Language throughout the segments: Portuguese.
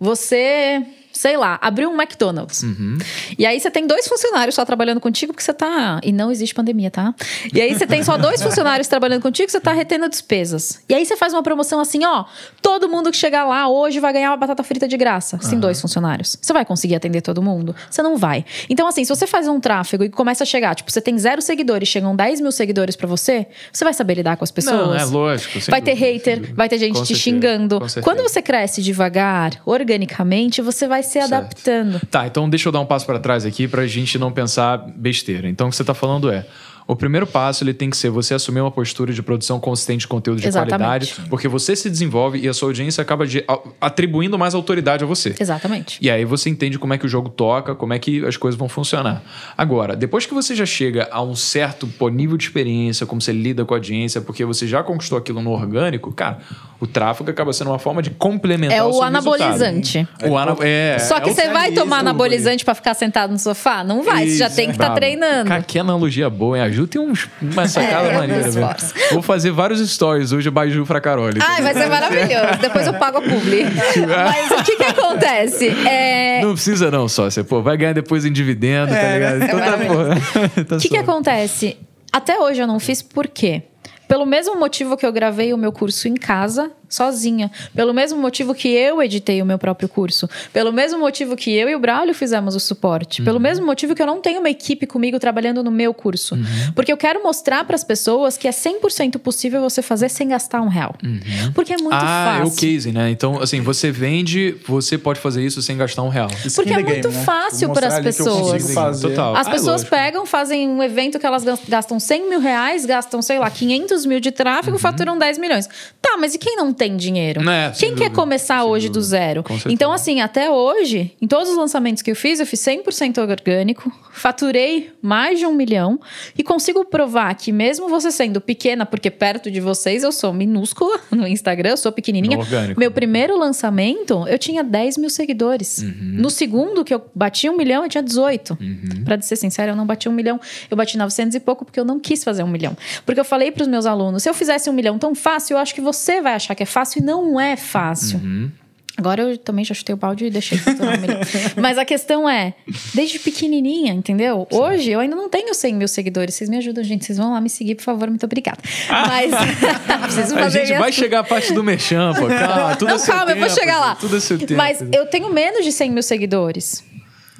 Você sei lá, abriu um McDonald's. Uhum. E aí você tem dois funcionários só trabalhando contigo, porque você tá. E não existe pandemia, tá? E aí você tem só dois funcionários trabalhando contigo, você tá retendo despesas. E aí você faz uma promoção assim, ó, todo mundo que chegar lá hoje vai ganhar uma batata frita de graça. Sem uhum. dois funcionários. Você vai conseguir atender todo mundo? Você não vai. Então, assim, se você faz um tráfego e começa a chegar, tipo, você tem zero seguidores, chegam 10 mil seguidores para você, você vai saber lidar com as pessoas. Não, é lógico. Vai ter hater, vai ter gente com te certeza. xingando. Quando você cresce devagar, organicamente, você vai se certo. adaptando. Tá, então deixa eu dar um passo para trás aqui para a gente não pensar besteira. Então o que você está falando é o primeiro passo ele tem que ser você assumir uma postura de produção consistente de conteúdo de Exatamente. qualidade, porque você se desenvolve e a sua audiência acaba de, atribuindo mais autoridade a você. Exatamente. E aí você entende como é que o jogo toca, como é que as coisas vão funcionar. Agora, depois que você já chega a um certo pô, nível de experiência, como você lida com a audiência, porque você já conquistou aquilo no orgânico, cara, o tráfego acaba sendo uma forma de complementar é o, o seu anabolizante. Resultado. O anabolizante. É, é, é, Só que é você vai tomar anabolizante para ficar sentado no sofá? Não vai, Isso. você já tem que estar tá treinando. Cara, que analogia boa, hein? Baju tem uns, uma sacada é, maneira, velho. Vou fazer vários stories hoje, Baju pra Carol. Ai, vai ser maravilhoso. Depois eu pago a publi. Mas o que que acontece? É... Não precisa não, sócia. Pô, vai ganhar depois em dividendo, tá é, tá ligado? Então tá, tá o que que acontece? Até hoje eu não fiz por quê? Pelo mesmo motivo que eu gravei o meu curso em casa, sozinha. Pelo mesmo motivo que eu editei o meu próprio curso. Pelo mesmo motivo que eu e o Braulio fizemos o suporte. Uhum. Pelo mesmo motivo que eu não tenho uma equipe comigo trabalhando no meu curso. Uhum. Porque eu quero mostrar para as pessoas que é 100% possível você fazer sem gastar um real. Uhum. Porque é muito ah, fácil. Ah, é o case, né? Então, assim, você vende, você pode fazer isso sem gastar um real. Skin Porque é game, muito né? fácil para tipo, as pessoas. Total. As ah, pessoas lógico. pegam, fazem um evento que elas gastam 100 mil reais, gastam, sei lá, 500 mil de tráfego, uhum. faturam 10 milhões. Tá, mas e quem não tem dinheiro? É, quem dúvida, quer começar hoje dúvida. do zero? Então, assim, até hoje, em todos os lançamentos que eu fiz, eu fiz 100% orgânico, faturei mais de um milhão e consigo provar que, mesmo você sendo pequena, porque perto de vocês eu sou minúscula no Instagram, eu sou pequenininha. Orgânico. Meu né? primeiro lançamento, eu tinha 10 mil seguidores. Uhum. No segundo, que eu bati um milhão, eu tinha 18. Uhum. Pra ser sincera, eu não bati um milhão, eu bati 900 e pouco porque eu não quis fazer um milhão. Porque eu falei para os meus alunos: se eu fizesse um milhão tão fácil, eu acho que você você vai achar que é fácil e não é fácil. Uhum. Agora eu também já chutei o balde e deixei funcionar Mas a questão é, desde pequenininha, entendeu? Sim. Hoje eu ainda não tenho 100 mil seguidores. Vocês me ajudam, gente. Vocês vão lá me seguir, por favor. Muito obrigada. Ah! Mas preciso fazer A gente vai chegar a parte do merchan, pô. Calma, tudo não, é calma, tempo, eu vou chegar lá. Tudo é tempo. Mas eu tenho menos de 100 mil seguidores.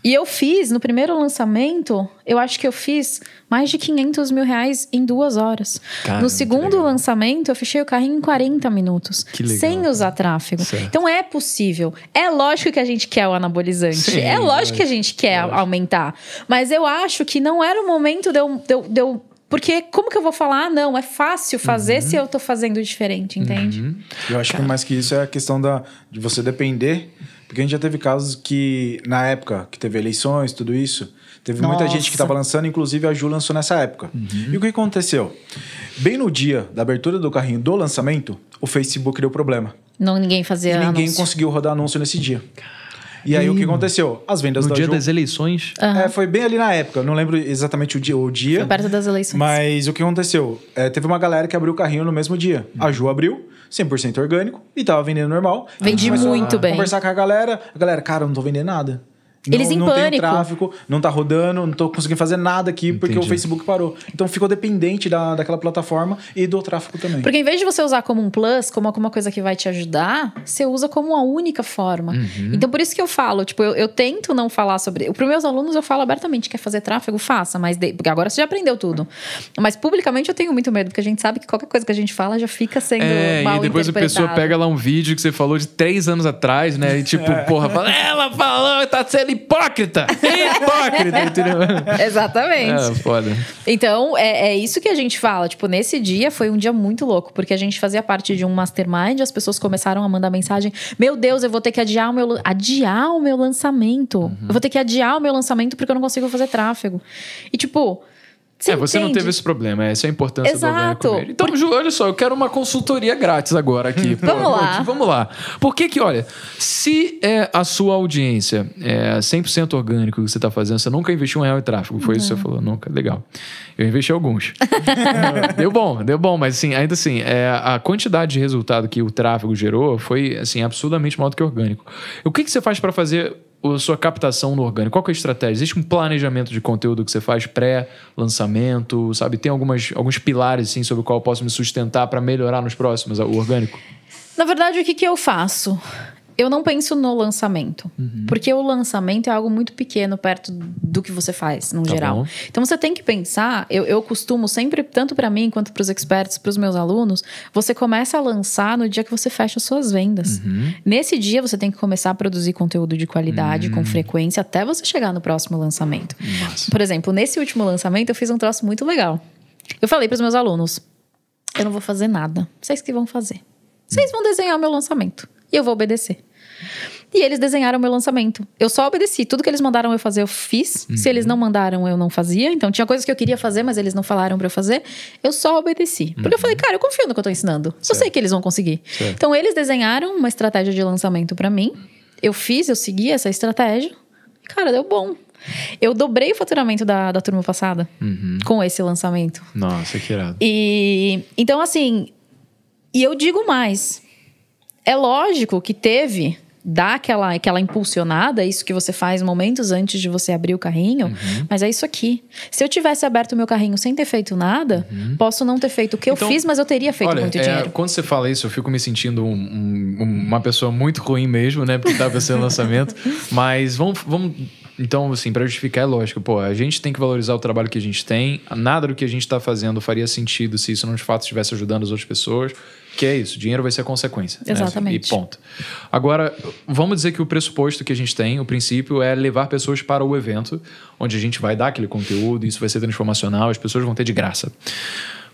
E eu fiz, no primeiro lançamento, eu acho que eu fiz mais de 500 mil reais em duas horas. Caramba, no segundo lançamento, eu fechei o carrinho em 40 minutos, sem usar tráfego. Certo. Então é possível. É lógico que a gente quer o anabolizante. Sim, é lógico que a gente quer lógico. aumentar. Mas eu acho que não era o momento de eu, de eu, de eu porque como que eu vou falar, ah, não, é fácil fazer uhum. se eu tô fazendo diferente, entende? Uhum. Eu acho Cara. que mais que isso é a questão da, de você depender porque a gente já teve casos que, na época que teve eleições, tudo isso, teve Nossa. muita gente que estava lançando, inclusive a Ju lançou nessa época. Uhum. E o que aconteceu? Bem no dia da abertura do carrinho do lançamento, o Facebook deu problema. Não, ninguém fazia e Ninguém anúncio. conseguiu rodar anúncio nesse dia. Caramba. E aí, o que aconteceu? As vendas no da dia Ju... das eleições? Uhum. É, foi bem ali na época. Eu não lembro exatamente o dia. O dia foi perto das eleições. Mas o que aconteceu? É, teve uma galera que abriu o carrinho no mesmo dia. A Ju abriu, 100% orgânico, e tava vendendo normal. Vendi muito bem. Conversar com a galera. A galera, cara, eu não tô vendendo nada. Eles não, em não pânico. tem tráfego, não tá rodando, não tô conseguindo fazer nada aqui Entendi. porque o Facebook parou. Então ficou dependente da, daquela plataforma e do tráfego também. Porque em vez de você usar como um plus, como alguma coisa que vai te ajudar, você usa como uma única forma. Uhum. Então por isso que eu falo, tipo, eu, eu tento não falar sobre. Para meus alunos eu falo abertamente: quer fazer tráfego? Faça, mas de... porque agora você já aprendeu tudo. Mas publicamente eu tenho muito medo, porque a gente sabe que qualquer coisa que a gente fala já fica sendo. É, mal e depois a pessoa pega lá um vídeo que você falou de três anos atrás, né? E tipo, é. porra, fala, ela falou, tá sendo hipócrita! hipócrita! entendeu? Exatamente. É, foda. Então, é, é isso que a gente fala. Tipo, nesse dia foi um dia muito louco, porque a gente fazia parte de um mastermind, as pessoas começaram a mandar mensagem: Meu Deus, eu vou ter que adiar o meu, adiar o meu lançamento. Uhum. Eu vou ter que adiar o meu lançamento porque eu não consigo fazer tráfego. E, tipo. Você é, entende? você não teve esse problema, é, essa é a importância Exato. do orgânico. Então, Por... olha só, eu quero uma consultoria grátis agora aqui. vamos lá. Vamos lá. Por que que, olha, se é a sua audiência é 100% orgânico que você está fazendo, você nunca investiu um real em tráfego, foi isso que você uhum. falou? Nunca, legal. Eu investi alguns. deu bom, deu bom, mas assim, ainda assim, é, a quantidade de resultado que o tráfego gerou foi, assim, absurdamente maior do que orgânico. O que que você faz para fazer a sua captação no orgânico? Qual é a estratégia? Existe um planejamento de conteúdo que você faz pré-lançamento, sabe? Tem algumas, alguns pilares, assim, sobre o qual eu posso me sustentar para melhorar nos próximos, o orgânico? Na verdade, o que, que eu faço? Eu não penso no lançamento. Uhum. Porque o lançamento é algo muito pequeno perto do que você faz, no tá geral. Bom. Então você tem que pensar, eu, eu costumo sempre, tanto para mim quanto para os experts, para os meus alunos, você começa a lançar no dia que você fecha as suas vendas. Uhum. Nesse dia você tem que começar a produzir conteúdo de qualidade, uhum. com hum. frequência, até você chegar no próximo lançamento. Nossa. Por exemplo, nesse último lançamento eu fiz um troço muito legal. Eu falei para os meus alunos: eu não vou fazer nada. Vocês que vão fazer. Vocês vão desenhar o meu lançamento. E eu vou obedecer. E eles desenharam meu lançamento. Eu só obedeci. Tudo que eles mandaram eu fazer, eu fiz. Uhum. Se eles uhum. não mandaram, eu não fazia. Então, tinha coisas que eu queria fazer, mas eles não falaram para eu fazer. Eu só obedeci. Porque eu uhum. falei, cara, eu confio no que eu tô ensinando. Certo. Eu sei que eles vão conseguir. Certo. Então, eles desenharam uma estratégia de lançamento para mim. Eu fiz, eu segui essa estratégia. Cara, deu bom. Eu dobrei o faturamento da, da turma passada uhum. com esse lançamento. Nossa, que irado. E, então, assim, e eu digo mais. É lógico que teve dá aquela, aquela impulsionada, isso que você faz momentos antes de você abrir o carrinho, uhum. mas é isso aqui. Se eu tivesse aberto o meu carrinho sem ter feito nada, uhum. posso não ter feito o que então, eu fiz, mas eu teria feito olha, muito é, dinheiro. Quando você fala isso, eu fico me sentindo um, um, uma pessoa muito ruim mesmo, né? Porque tá estava sendo lançamento. Mas vamos, vamos então, assim, para justificar é lógico, pô, a gente tem que valorizar o trabalho que a gente tem, nada do que a gente está fazendo faria sentido se isso não de fato estivesse ajudando as outras pessoas, que é isso, dinheiro vai ser consequência. Né? Exatamente. Né? E ponto. Agora, vamos dizer que o pressuposto que a gente tem, o princípio, é levar pessoas para o evento, onde a gente vai dar aquele conteúdo, isso vai ser transformacional, as pessoas vão ter de graça.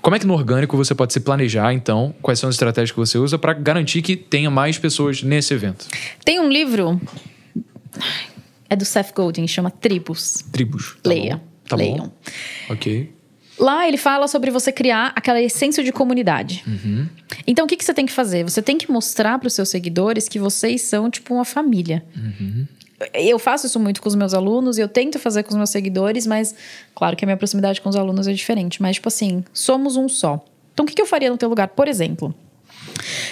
Como é que no orgânico você pode se planejar, então? Quais são as estratégias que você usa para garantir que tenha mais pessoas nesse evento? Tem um livro é do Seth Godin, chama Tribos. Tribos. Tá Leia. Bom. Tá Leiam. Bom. Tá ok. Lá ele fala sobre você criar aquela essência de comunidade. Uhum. Então o que, que você tem que fazer? Você tem que mostrar para os seus seguidores que vocês são tipo uma família. Uhum. Eu faço isso muito com os meus alunos, e eu tento fazer com os meus seguidores, mas claro que a minha proximidade com os alunos é diferente. Mas, tipo assim, somos um só. Então o que, que eu faria no teu lugar? Por exemplo,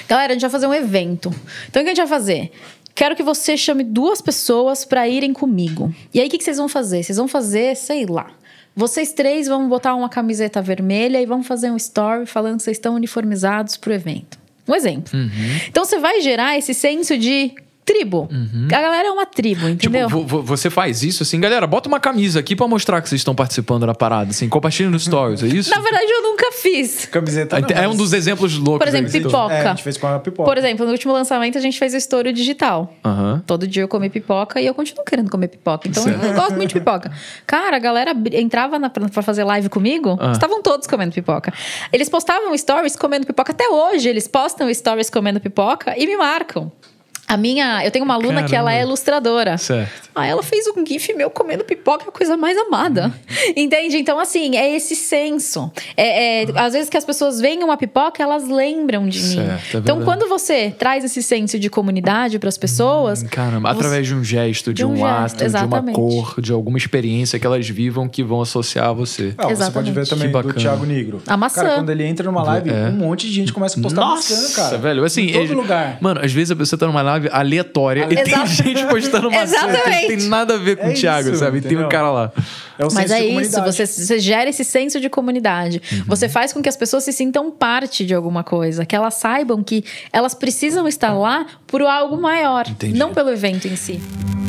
Galera, a gente vai fazer um evento. Então, o que a gente vai fazer? Quero que você chame duas pessoas para irem comigo. E aí, o que, que vocês vão fazer? Vocês vão fazer, sei lá, vocês três vão botar uma camiseta vermelha e vão fazer um story falando que vocês estão uniformizados para o evento. Um exemplo. Uhum. Então você vai gerar esse senso de tribo. Uhum. A galera é uma tribo, tipo, entendeu? Tipo, você faz isso assim, galera, bota uma camisa aqui para mostrar que vocês estão participando da parada, assim, compartilha nos stories, é isso? Na verdade, eu nunca fiz. Camiseta. Não, é, é um dos exemplos loucos. Por exemplo, então. pipoca. É, a gente fez com a pipoca. Por exemplo, no último lançamento a gente fez o estouro digital. Uhum. Todo dia eu comi pipoca e eu continuo querendo comer pipoca. Então certo. eu gosto muito de pipoca. Cara, a galera entrava para pra fazer live comigo, ah. estavam todos comendo pipoca. Eles postavam stories comendo pipoca. Até hoje eles postam stories comendo pipoca e me marcam. A minha, eu tenho uma aluna Caramba. que ela é ilustradora. Certo. Aí ela fez um gif meu comendo pipoca, a coisa mais amada. Uhum. Entende? Então, assim, é esse senso. É, é uhum. Às vezes que as pessoas veem uma pipoca, elas lembram de certo, mim. É então, quando você traz esse senso de comunidade para as pessoas. Hum, caramba, você... através de um gesto, de, de um, um ato, de uma cor, de alguma experiência que elas vivam que vão associar a você. Ah, exatamente. você pode ver também do Thiago Negro. A maçã. Cara, quando ele entra numa live, é. um monte de gente começa a postar Nossa, maçã, cara. velho. Assim, em todo ele... lugar. Mano, às vezes a pessoa tá numa live nave aleatória Ale... e tem gente postando uma cena que tem nada a ver com é o Thiago, isso, sabe? E tem um cara lá. É Mas é isso, você, você, gera esse senso de comunidade. Uhum. Você faz com que as pessoas se sintam parte de alguma coisa, que elas saibam que elas precisam estar lá por algo maior, Entendi. não pelo evento em si.